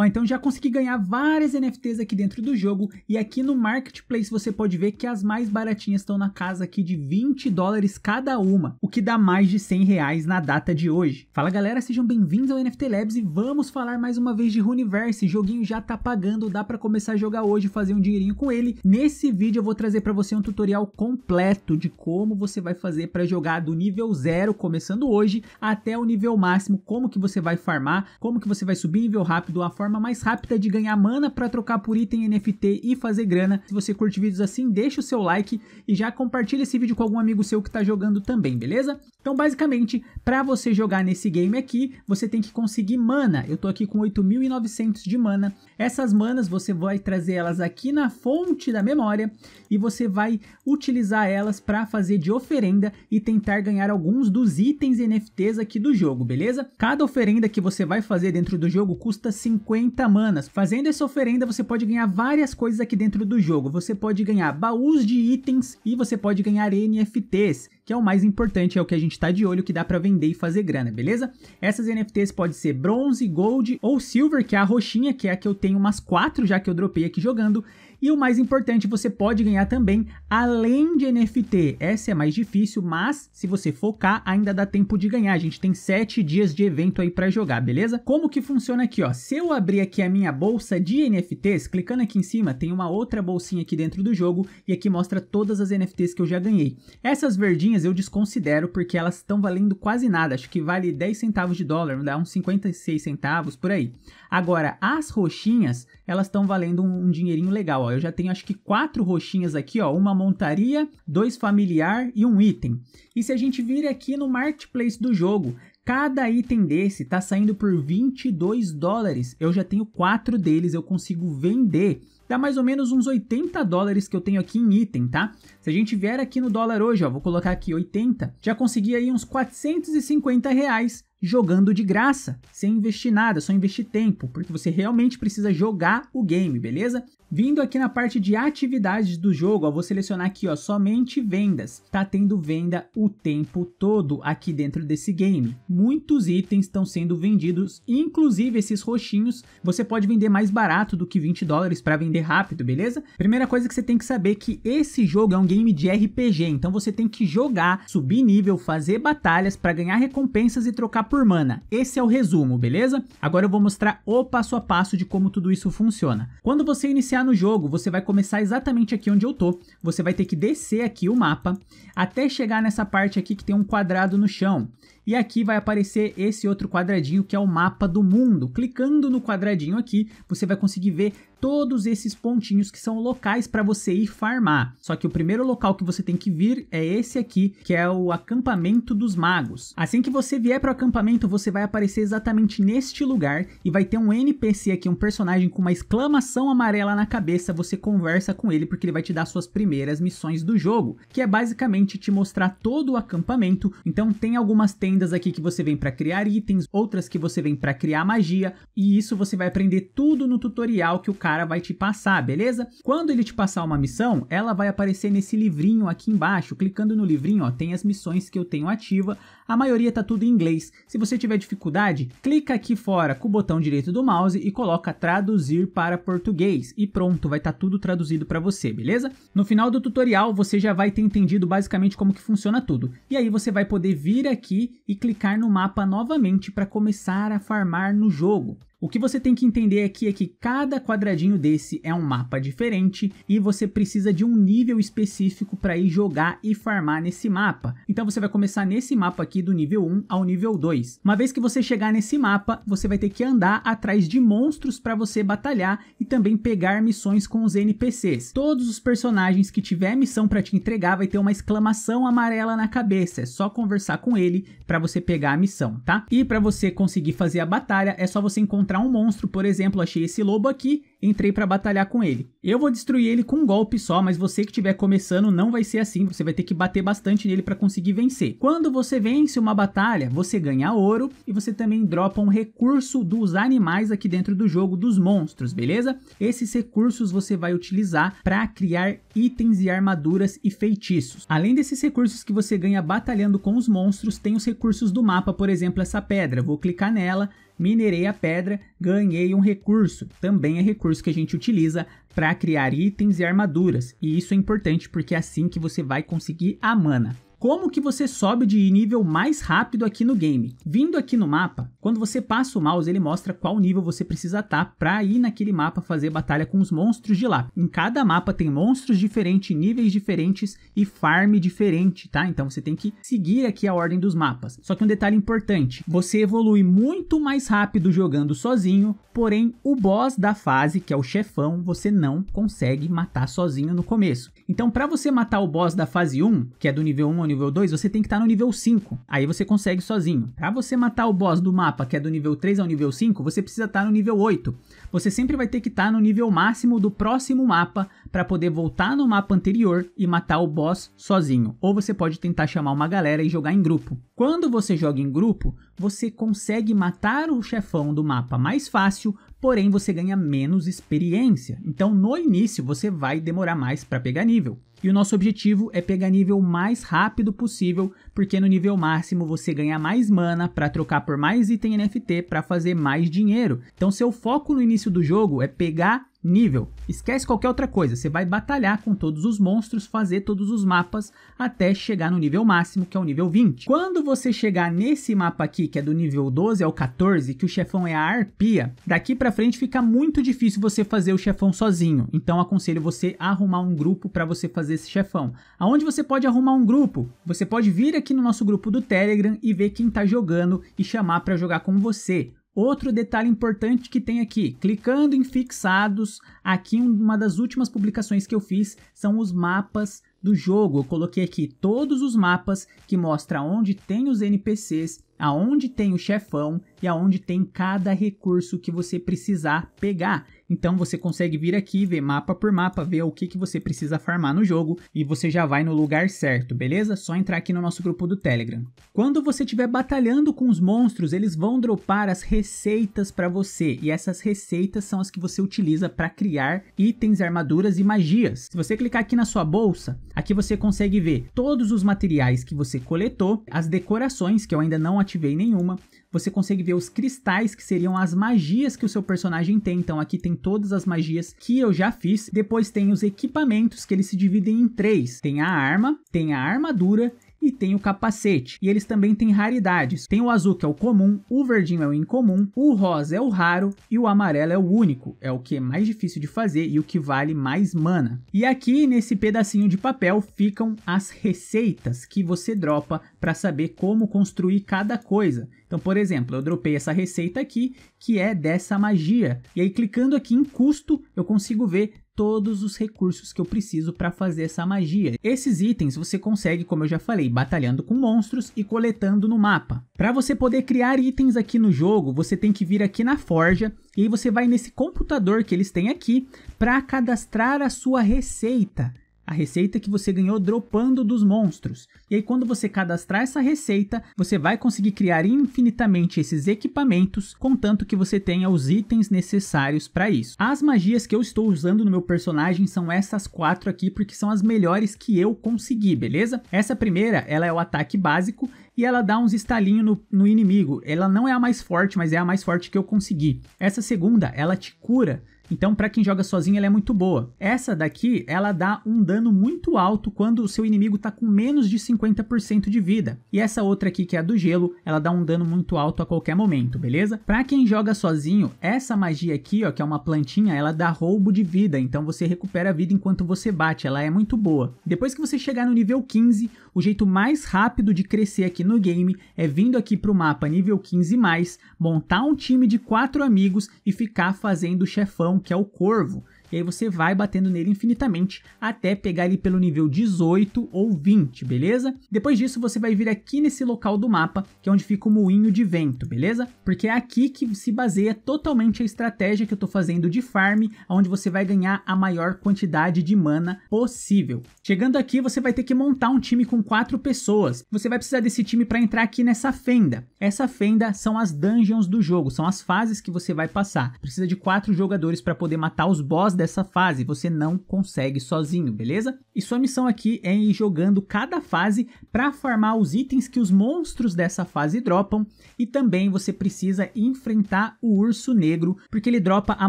Ó, então já consegui ganhar várias NFTs aqui dentro do jogo e aqui no Marketplace você pode ver que as mais baratinhas estão na casa aqui de 20 dólares cada uma, o que dá mais de 100 reais na data de hoje. Fala galera, sejam bem-vindos ao NFT Labs e vamos falar mais uma vez de Runiverse, joguinho já tá pagando, dá para começar a jogar hoje e fazer um dinheirinho com ele. Nesse vídeo eu vou trazer para você um tutorial completo de como você vai fazer para jogar do nível 0, começando hoje, até o nível máximo, como que você vai farmar, como que você vai subir nível rápido, a forma forma mais rápida de ganhar mana para trocar por item NFT e fazer grana. Se você curte vídeos assim, deixa o seu like e já compartilha esse vídeo com algum amigo seu que está jogando também, beleza? Então, basicamente, para você jogar nesse game aqui, você tem que conseguir mana. Eu tô aqui com 8.900 de mana. Essas manas você vai trazer elas aqui na fonte da memória e você vai utilizar elas para fazer de oferenda e tentar ganhar alguns dos itens NFTs aqui do jogo, beleza? Cada oferenda que você vai fazer dentro do jogo custa 50 50 manas. Fazendo essa oferenda, você pode ganhar várias coisas aqui dentro do jogo. Você pode ganhar baús de itens e você pode ganhar NFTs, que é o mais importante, é o que a gente tá de olho, que dá para vender e fazer grana, beleza? Essas NFTs podem ser bronze, gold ou silver, que é a roxinha, que é a que eu tenho umas 4 já que eu dropei aqui jogando. E o mais importante, você pode ganhar também além de NFT. Essa é mais difícil, mas se você focar, ainda dá tempo de ganhar. A gente tem 7 dias de evento aí para jogar, beleza? Como que funciona aqui, ó? Se eu abrir aqui a minha bolsa de NFTs, clicando aqui em cima, tem uma outra bolsinha aqui dentro do jogo e aqui mostra todas as NFTs que eu já ganhei. Essas verdinhas eu desconsidero porque elas estão valendo quase nada, acho que vale 10 centavos de dólar, dá uns 56 centavos por aí. Agora, as roxinhas elas estão valendo um, um, dinheirinho legal. Ó. Eu já tenho acho que quatro roxinhas aqui, ó, uma montaria, dois familiar e um item. E se a gente vir aqui no marketplace do jogo, Cada item desse está saindo por 22 dólares. Eu já tenho quatro deles, eu consigo vender dá mais ou menos uns 80 dólares que eu tenho aqui em item, tá? Se a gente vier aqui no dólar hoje, ó, vou colocar aqui 80, já consegui aí uns 450 reais jogando de graça, sem investir nada, só investir tempo, porque você realmente precisa jogar o game, beleza? Vindo aqui na parte de atividades do jogo, ó, vou selecionar aqui ó, somente vendas. Tá tendo venda o tempo todo aqui dentro desse game. Muitos itens estão sendo vendidos, inclusive esses roxinhos. Você pode vender mais barato do que 20 dólares para vender responder rápido, beleza? Primeira coisa que você tem que saber é que esse jogo é um game de RPG, então você tem que jogar, subir nível, fazer batalhas para ganhar recompensas e trocar por mana. Esse é o resumo, beleza? Agora eu vou mostrar o passo a passo de como tudo isso funciona. Quando você iniciar no jogo, você vai começar exatamente aqui onde eu tô. Você vai ter que descer aqui o mapa até chegar nessa parte aqui que tem um quadrado no chão e aqui vai aparecer esse outro quadradinho que é o mapa do mundo. Clicando no quadradinho aqui, você vai conseguir ver todos esses pontinhos que são locais para você ir farmar. Só que o primeiro local que você tem que vir é esse aqui, que é o acampamento dos magos. Assim que você vier para o acampamento, você vai aparecer exatamente neste lugar e vai ter um NPC aqui, um personagem com uma exclamação amarela na cabeça. Você conversa com ele porque ele vai te dar suas primeiras missões do jogo, que é basicamente te mostrar todo o acampamento. Então tem algumas tendas lendas aqui que você vem para criar itens, outras que você vem para criar magia, e isso você vai aprender tudo no tutorial que o cara vai te passar, beleza? Quando ele te passar uma missão, ela vai aparecer nesse livrinho aqui embaixo. Clicando no livrinho, ó, tem as missões que eu tenho ativa. A maioria tá tudo em inglês. Se você tiver dificuldade, clica aqui fora com o botão direito do mouse e coloca traduzir para português e pronto, vai estar tá tudo traduzido para você, beleza? No final do tutorial, você já vai ter entendido basicamente como que funciona tudo. E aí você vai poder vir aqui e clicar no mapa novamente para começar a farmar no jogo. O que você tem que entender aqui é, é que cada quadradinho desse é um mapa diferente e você precisa de um nível específico para ir jogar e farmar nesse mapa. Então você vai começar nesse mapa aqui do nível 1 ao nível 2. Uma vez que você chegar nesse mapa, você vai ter que andar atrás de monstros para você batalhar e também pegar missões com os NPCs. Todos os personagens que tiver missão para te entregar vai ter uma exclamação amarela na cabeça. É só conversar com ele para você pegar a missão, tá? E para você conseguir fazer a batalha, é só você encontrar encontrar um monstro. Por exemplo, achei esse lobo aqui, entrei para batalhar com ele. Eu vou destruir ele com um golpe só, mas você que estiver começando não vai ser assim, você vai ter que bater bastante nele para conseguir vencer. Quando você vence uma batalha, você ganha ouro e você também dropa um recurso dos animais aqui dentro do jogo, dos monstros, beleza? Esses recursos você vai utilizar para criar itens e armaduras e feitiços. Além desses recursos que você ganha batalhando com os monstros, tem os recursos do mapa, por exemplo, essa pedra. Vou clicar nela, minerei a pedra, ganhei um recurso, também é recurso recurso que a gente utiliza para criar itens e armaduras, e isso é importante porque é assim que você vai conseguir a mana como que você sobe de nível mais rápido aqui no game. Vindo aqui no mapa, quando você passa o mouse, ele mostra qual nível você precisa estar tá para ir naquele mapa fazer batalha com os monstros de lá. Em cada mapa tem monstros diferentes, níveis diferentes e farm diferente, tá? Então você tem que seguir aqui a ordem dos mapas. Só que um detalhe importante, você evolui muito mais rápido jogando sozinho, porém o boss da fase, que é o chefão, você não consegue matar sozinho no começo. Então para você matar o boss da fase 1, que é do nível 1 nível 2, você tem que estar tá no nível 5. Aí você consegue sozinho. Para você matar o boss do mapa, que é do nível 3 ao nível 5, você precisa estar tá no nível 8. Você sempre vai ter que estar tá no nível máximo do próximo mapa para poder voltar no mapa anterior e matar o boss sozinho. Ou você pode tentar chamar uma galera e jogar em grupo. Quando você joga em grupo, você consegue matar o chefão do mapa mais fácil porém você ganha menos experiência. Então no início você vai demorar mais para pegar nível. E o nosso objetivo é pegar nível o mais rápido possível, porque no nível máximo você ganha mais mana para trocar por mais item NFT para fazer mais dinheiro. Então seu foco no início do jogo é pegar Nível. Esquece qualquer outra coisa, você vai batalhar com todos os monstros, fazer todos os mapas até chegar no nível máximo, que é o nível 20. Quando você chegar nesse mapa aqui, que é do nível 12 ao 14, que o chefão é a Arpia, daqui pra frente fica muito difícil você fazer o chefão sozinho. Então aconselho você a arrumar um grupo para você fazer esse chefão. Aonde você pode arrumar um grupo? Você pode vir aqui no nosso grupo do Telegram e ver quem tá jogando e chamar para jogar com você. Outro detalhe importante que tem aqui, clicando em fixados, aqui uma das últimas publicações que eu fiz são os mapas do jogo. Eu coloquei aqui todos os mapas que mostra onde tem os NPCs, aonde tem o chefão e aonde tem cada recurso que você precisar pegar. Então você consegue vir aqui, ver mapa por mapa, ver o que, que você precisa farmar no jogo e você já vai no lugar certo, beleza? Só entrar aqui no nosso grupo do Telegram. Quando você estiver batalhando com os monstros, eles vão dropar as receitas para você e essas receitas são as que você utiliza para criar itens, armaduras e magias. Se você clicar aqui na sua bolsa, aqui você consegue ver todos os materiais que você coletou, as decorações que eu ainda não ativei nenhuma, você consegue ver os cristais, que seriam as magias que o seu personagem tem. Então aqui tem todas as magias que eu já fiz. Depois tem os equipamentos, que eles se dividem em três. Tem a arma, tem a armadura e tem o capacete. E eles também têm raridades. Tem o azul que é o comum, o verdinho é o incomum, o rosa é o raro e o amarelo é o único. É o que é mais difícil de fazer e o que vale mais mana. E aqui nesse pedacinho de papel ficam as receitas que você dropa para saber como construir cada coisa. Então, por exemplo, eu dropei essa receita aqui, que é dessa magia. E aí, clicando aqui em custo, eu consigo ver todos os recursos que eu preciso para fazer essa magia. Esses itens você consegue, como eu já falei, batalhando com monstros e coletando no mapa. Para você poder criar itens aqui no jogo, você tem que vir aqui na forja e aí você vai nesse computador que eles têm aqui para cadastrar a sua receita a receita que você ganhou dropando dos monstros. E aí quando você cadastrar essa receita, você vai conseguir criar infinitamente esses equipamentos, contanto que você tenha os itens necessários para isso. As magias que eu estou usando no meu personagem são essas quatro aqui, porque são as melhores que eu consegui, beleza? Essa primeira, ela é o ataque básico, e ela dá uns estalinhos no, no, inimigo. Ela não é a mais forte, mas é a mais forte que eu consegui. Essa segunda, ela te cura então, para quem joga sozinho, ela é muito boa. Essa daqui, ela dá um dano muito alto quando o seu inimigo tá com menos de 50% de vida. E essa outra aqui, que é a do gelo, ela dá um dano muito alto a qualquer momento, beleza? Para quem joga sozinho, essa magia aqui, ó, que é uma plantinha, ela dá roubo de vida, então você recupera a vida enquanto você bate, ela é muito boa. Depois que você chegar no nível 15, o jeito mais rápido de crescer aqui no game é vindo aqui pro mapa nível 15+, montar um time de 4 amigos e ficar fazendo chefão que é o Corvo, e aí você vai batendo nele infinitamente até pegar ele pelo nível 18 ou 20, beleza? Depois disso você vai vir aqui nesse local do mapa, que é onde fica o moinho de vento, beleza? Porque é aqui que se baseia totalmente a estratégia que eu tô fazendo de farm, onde você vai ganhar a maior quantidade de mana possível. Chegando aqui, você vai ter que montar um time com quatro pessoas. Você vai precisar desse time para entrar aqui nessa fenda. Essa fenda são as dungeons do jogo, são as fases que você vai passar. Precisa de quatro jogadores para poder matar os boss dessa fase, você não consegue sozinho, beleza? E sua missão aqui é ir jogando cada fase para farmar os itens que os monstros dessa fase dropam e também você precisa enfrentar o urso negro, porque ele dropa a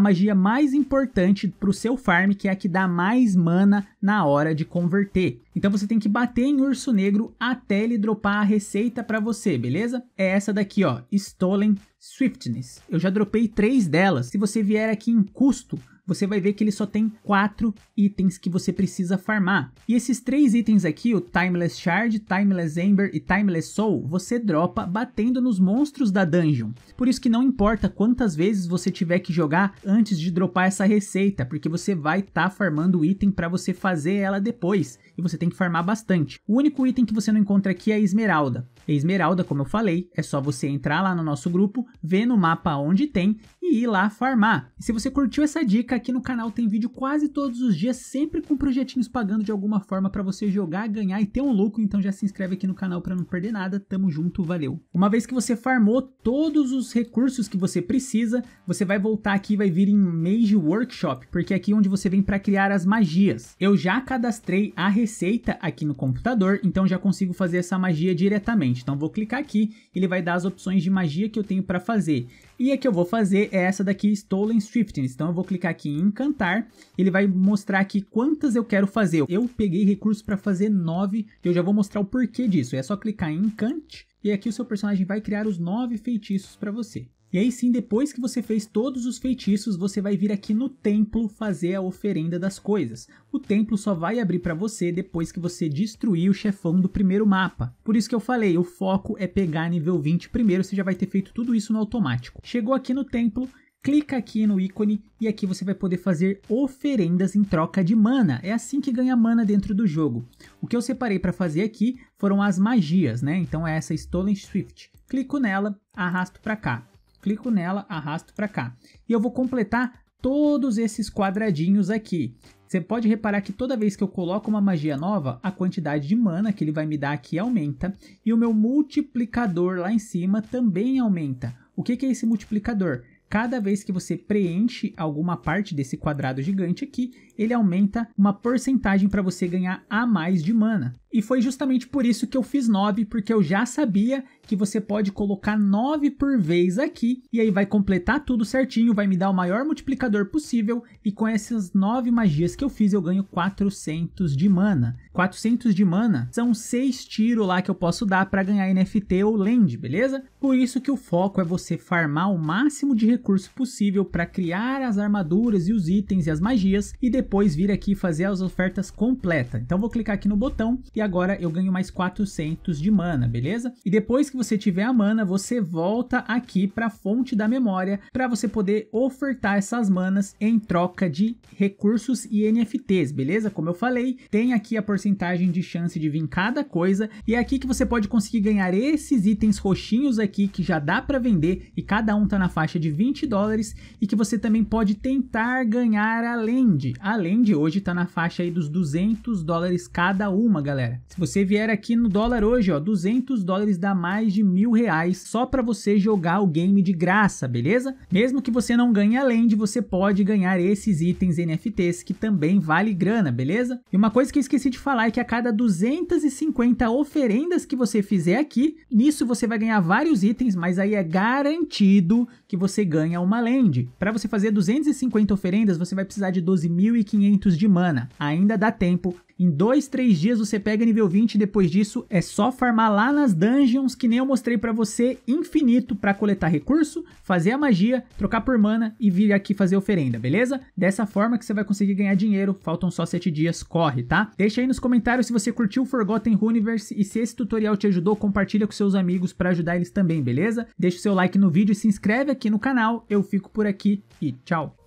magia mais importante para o seu farm, que é a que dá mais mana na hora de converter. Então você tem que bater em urso negro até ele dropar a receita para você, beleza? É essa daqui, ó, Stolen Swiftness. Eu já dropei três delas. Se você vier aqui em custo, você vai ver que ele só tem quatro itens que você precisa farmar. E esses três itens aqui, o Timeless Shard, Timeless Ember e Timeless Soul, você dropa batendo nos monstros da dungeon. Por isso que não importa quantas vezes você tiver que jogar antes de dropar essa receita, porque você vai estar tá farmando o item para você fazer ela depois, e você tem que farmar bastante. O único item que você não encontra aqui é a esmeralda. A esmeralda, como eu falei, é só você entrar lá no nosso grupo, ver no mapa onde tem e ir lá farmar. E se você curtiu essa dica, aqui no canal tem vídeo quase todos os dias, sempre com projetinhos pagando de alguma forma para você jogar, ganhar e ter um lucro, então já se inscreve aqui no canal para não perder nada. Tamo junto, valeu. Uma vez que você farmou todos os recursos que você precisa, você vai voltar aqui e vai vir em Mage Workshop, porque é aqui onde você vem para criar as magias. Eu já cadastrei a receita aqui no computador, então já consigo fazer essa magia diretamente. Então vou clicar aqui, ele vai dar as opções de magia que eu tenho para fazer. E a que eu vou fazer é essa daqui, Stolen Shiftings. Então eu vou clicar aqui em encantar, ele vai mostrar aqui quantas eu quero fazer. Eu peguei recursos para fazer 9, eu já vou mostrar o porquê disso. É só clicar em encante, e aqui o seu personagem vai criar os 9 feitiços para você. E aí sim, depois que você fez todos os feitiços, você vai vir aqui no templo fazer a oferenda das coisas. O templo só vai abrir para você depois que você destruir o chefão do primeiro mapa. Por isso que eu falei, o foco é pegar nível 20 primeiro, você já vai ter feito tudo isso no automático. Chegou aqui no templo, clica aqui no ícone e aqui você vai poder fazer oferendas em troca de mana. É assim que ganha mana dentro do jogo. O que eu separei para fazer aqui foram as magias, né? Então é essa Stolen Swift. Clico nela, arrasto para cá clico nela, arrasto para cá. E eu vou completar todos esses quadradinhos aqui. Você pode reparar que toda vez que eu coloco uma magia nova, a quantidade de mana que ele vai me dar aqui aumenta e o meu multiplicador lá em cima também aumenta. O que é esse multiplicador? Cada vez que você preenche alguma parte desse quadrado gigante aqui, ele aumenta uma porcentagem para você ganhar a mais de mana. E foi justamente por isso que eu fiz 9, porque eu já sabia que você pode colocar 9 por vez aqui, e aí vai completar tudo certinho, vai me dar o maior multiplicador possível, e com essas 9 magias que eu fiz, eu ganho 400 de mana. 400 de mana são 6 tiros lá que eu posso dar para ganhar NFT ou land, beleza? Por isso que o foco é você farmar o máximo de recurso possível para criar as armaduras e os itens e as magias, e depois vir aqui fazer as ofertas completas. Então vou clicar aqui no botão, e agora eu ganho mais 400 de mana, beleza? E depois que você tiver a mana, você volta aqui para a fonte da memória para você poder ofertar essas manas em troca de recursos e NFTs, beleza? Como eu falei, tem aqui a porcentagem de chance de vir cada coisa e é aqui que você pode conseguir ganhar esses itens roxinhos aqui que já dá para vender e cada um tá na faixa de 20 dólares e que você também pode tentar ganhar a de, A de hoje tá na faixa aí dos 200 dólares cada uma, galera cara. Se você vier aqui no dólar hoje, ó, 200 dólares dá mais de mil reais só para você jogar o game de graça, beleza? Mesmo que você não ganhe a land, você pode ganhar esses itens NFTs que também vale grana, beleza? E uma coisa que eu esqueci de falar é que a cada 250 oferendas que você fizer aqui, nisso você vai ganhar vários itens, mas aí é garantido que você ganha uma land. Para você fazer 250 oferendas, você vai precisar de 12.500 de mana. Ainda dá tempo em 2, 3 dias você pega nível 20 e depois disso é só farmar lá nas dungeons que nem eu mostrei para você, infinito para coletar recurso, fazer a magia, trocar por mana e vir aqui fazer oferenda, beleza? Dessa forma que você vai conseguir ganhar dinheiro, faltam só 7 dias, corre, tá? Deixa aí nos comentários se você curtiu o Forgotten Universe e se esse tutorial te ajudou, compartilha com seus amigos para ajudar eles também, beleza? Deixa o seu like no vídeo e se inscreve aqui no canal. Eu fico por aqui e tchau.